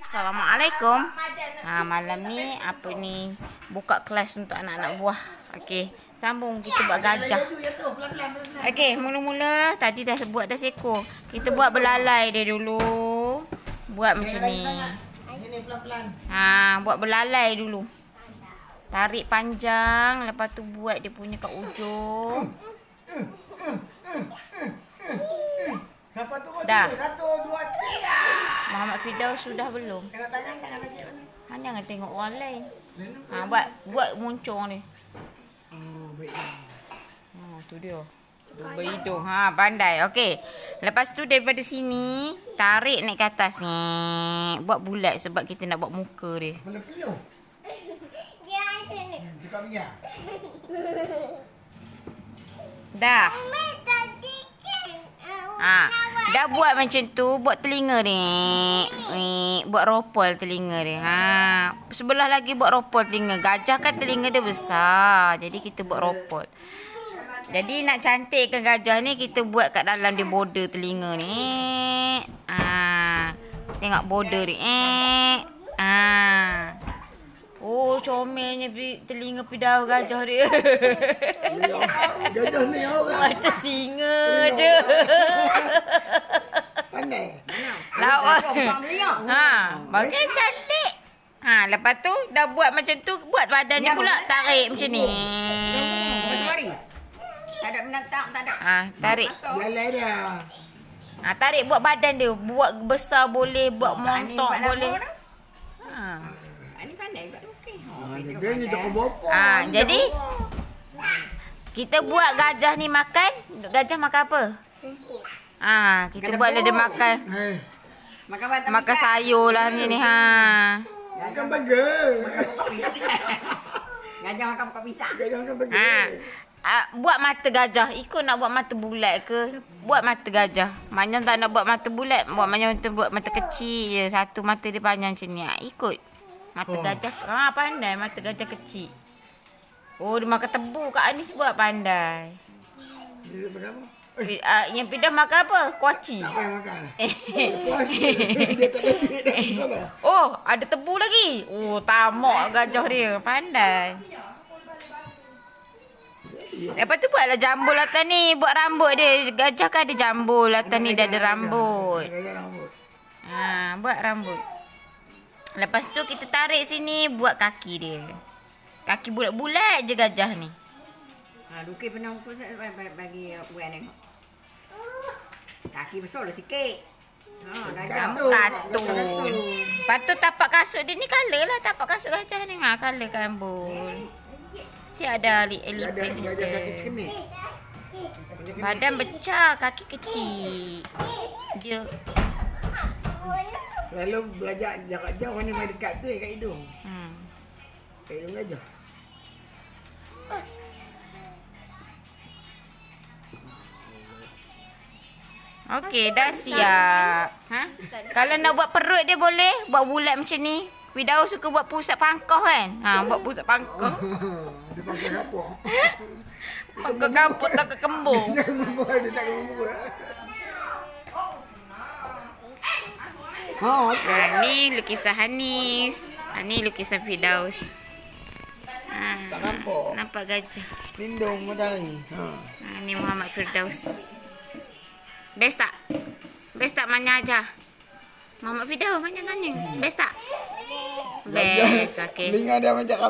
Assalamualaikum. Ha, malam ni apa ni? Buka kelas untuk anak-anak buah. Okey, sambung kita buat gajah. Okey, mula-mula tadi dah buat dah seko. Kita buat belalai dia dulu. Buat macam ni. Ha, buat belalai dulu. Tarik panjang, lepas tu buat dia punya kat ujung. Dah. Dah. Muhammad Fidau sudah belum? Tengok tangan, tangan lagi. Kan jangan tengok orang lain. Ha, buat, buat muncung ni. Oh, baik. Ha, tu dia. Cuba hidung. Ha, pandai. Okey. Lepas tu daripada sini, tarik naik ke atas ni. Buat bulat sebab kita nak buat muka dia. Boleh peluh. Dia macam hmm, Dah. Ah. Dah buat macam tu, buat telinga ni. Ni, buat ropol telinga ni. Ha, sebelah lagi buat ropol telinga. Gajah kan telinga dia besar. Jadi kita buat ropol. Jadi nak cantikkan gajah ni kita buat kat dalam dia border telinga ni. Ha. Tengok border ni. Eh. Ha. Oh, comelnya telinga pidau gajah dia. Gajah ni awak. Macam singa je. Lawa. Ya? Ha, bagi cantik. Ha, lepas tu dah buat macam tu, buat badan dia pula tarik macam ni. Tak ada menatang, tak ada. Ha, tarik. Lala dia. Ha, tarik buat badan dia. Buat besar boleh, buat montok boleh. Ha. Ini ah, pandai buat Ah, jadi kita buat gajah ni makan. Gajah makan apa? Ah, kita buat dia makan. Eh. Makan, sayur lah ni ni ha. Makan burger. Gajah makan pokok pisang. Gajah makan burger. Ha. Uh, buat mata gajah ikut nak buat mata bulat ke buat mata gajah macam tak nak buat mata bulat buat macam tu buat mata kecil je satu mata dia panjang macam ni ha, ikut mata oh. gajah ha ah, pandai mata gajah kecil oh dia makan tebu kat Anis buat pandai dia berapa Uh, yang pindah makan apa? Kuaci. Tak payah makan. Lah. Eh. Lah. oh, ada tebu lagi. Oh, tamak gajah dia. Pandai. Lepas tu buatlah jambul atas ni. Buat rambut dia. Gajah kan ada jambul atas ni. Dia ada rambut. Ha, buat rambut. Lepas tu kita tarik sini. Buat kaki dia. Kaki bulat-bulat je gajah ni. Ha, Luki pernah ukur bagi uang tengok kaki besar lah sikit. Ha, katul. Patut tapak kasut dia ni color lah tapak kasut gajah ni. Ha, color kambul. Si ada lipet dia. Ada Badan becak, kaki kecil. Dia. Lalu belajar jarak jauh mana main dekat tu eh, kat hidung. Hmm. Kat hidung gajah. Okey, dah siap. Ha? Kalau nak buat perut dia boleh buat bulat macam ni. Widau suka buat pusat pangkah kan? Ha, buat pusat pangkah. Dia pangkah apa? Pangkah kampung tak kembung. Oh, okay. ha, ni lukisan Hanis. Ha, ni lukisan Fidaus. Ha, tak nampak. Nampak gajah. Lindung matahari. Ha. ha. ni Muhammad Firdaus. Best tak? Best tak Manya aja? Mama video Manya nanya. Best tak? Best. Okay. Lingga dia macam